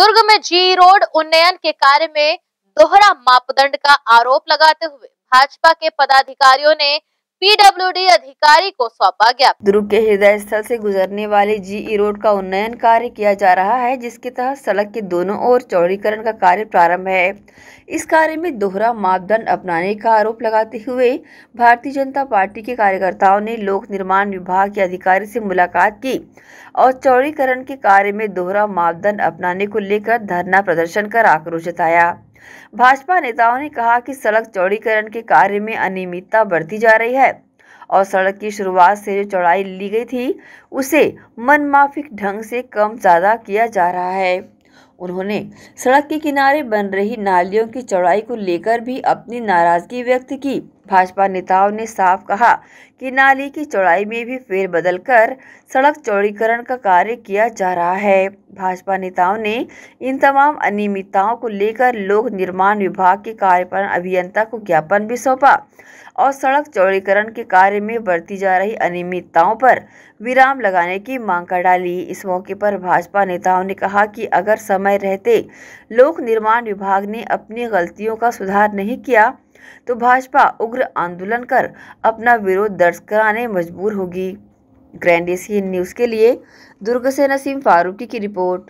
दुर्ग में जी रोड उन्नयन के कार्य में दोहरा मापदंड का आरोप लगाते हुए भाजपा के पदाधिकारियों ने पीडब्ल्यूडी अधिकारी को सौंपा गया दुर्ग के हृदय स्थल से गुजरने वाले जीई रोड का उन्नयन कार्य किया जा रहा है जिसके तहत सड़क के दोनों ओर चौड़ीकरण का कार्य प्रारंभ है इस कार्य में दोहरा मापदंड अपनाने का आरोप लगाते हुए भारतीय जनता पार्टी के कार्यकर्ताओं ने लोक निर्माण विभाग के अधिकारी से मुलाकात की और चौड़ीकरण के कार्य में दोहरा मापदंड अपनाने को लेकर धरना प्रदर्शन कर आक्रोश जताया भाजपा नेताओं ने कहा कि सड़क चौड़ीकरण के कार्य में अनियमितता बढ़ती जा रही है और सड़क की शुरुआत से जो चौड़ाई ली गई थी उसे मनमाफिक ढंग से कम ज़्यादा किया जा रहा है उन्होंने सड़क के किनारे बन रही नालियों की चौड़ाई को लेकर भी अपनी नाराजगी व्यक्त की भाजपा नेताओं ने साफ कहा कि नाली की चौड़ाई में भी फेरबदल कर सड़क चौड़ीकरण का कार्य किया जा रहा है भाजपा नेताओं ने इन तमाम अनियमितताओं को लेकर लोक निर्माण विभाग के कार्यपालन अभियंता को ज्ञापन भी सौंपा और सड़क चौड़ीकरण के कार्य में बरती जा रही अनियमितताओं पर विराम लगाने की मांग कर डाली इस मौके पर भाजपा नेताओं ने कहा कि अगर समय रहते लोक निर्माण विभाग ने अपनी गलतियों का सुधार नहीं किया तो भाजपा उग्र आंदोलन कर अपना विरोध दर्ज कराने मजबूर होगी ग्रैंड न्यूज़ के लिए दुर्गसेना सिंह फारूकी की रिपोर्ट